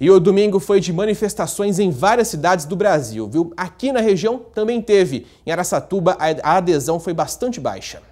E o domingo foi de manifestações em várias cidades do Brasil, viu? Aqui na região também teve. Em Araçatuba, a adesão foi bastante baixa.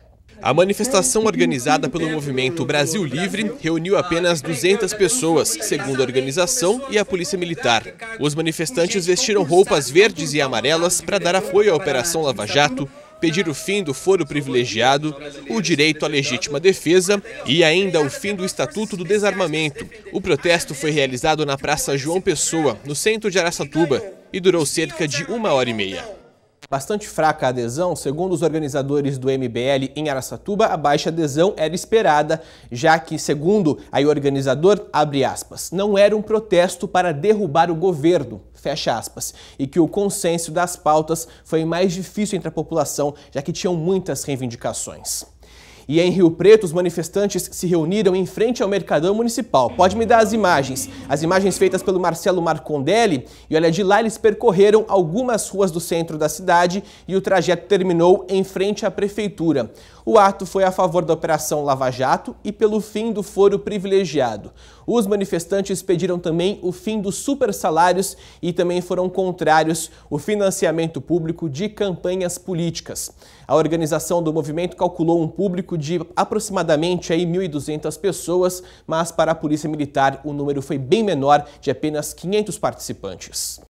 A manifestação organizada pelo movimento Brasil Livre reuniu apenas 200 pessoas, segundo a organização e a Polícia Militar. Os manifestantes vestiram roupas verdes e amarelas para dar apoio à Operação Lava Jato pedir o fim do foro privilegiado, o direito à legítima defesa e ainda o fim do Estatuto do Desarmamento. O protesto foi realizado na Praça João Pessoa, no centro de Araçatuba, e durou cerca de uma hora e meia bastante fraca a adesão, segundo os organizadores do MBL em Araçatuba, a baixa adesão era esperada, já que, segundo aí o organizador, abre aspas, não era um protesto para derrubar o governo, fecha aspas, e que o consenso das pautas foi mais difícil entre a população, já que tinham muitas reivindicações. E em Rio Preto, os manifestantes se reuniram em frente ao Mercadão Municipal. Pode me dar as imagens. As imagens feitas pelo Marcelo Marcondelli. E olha, de lá eles percorreram algumas ruas do centro da cidade e o trajeto terminou em frente à prefeitura. O ato foi a favor da Operação Lava Jato e pelo fim do foro privilegiado. Os manifestantes pediram também o fim dos supersalários e também foram contrários o financiamento público de campanhas políticas. A organização do movimento calculou um público público de aproximadamente 1.200 pessoas, mas para a Polícia Militar o número foi bem menor, de apenas 500 participantes.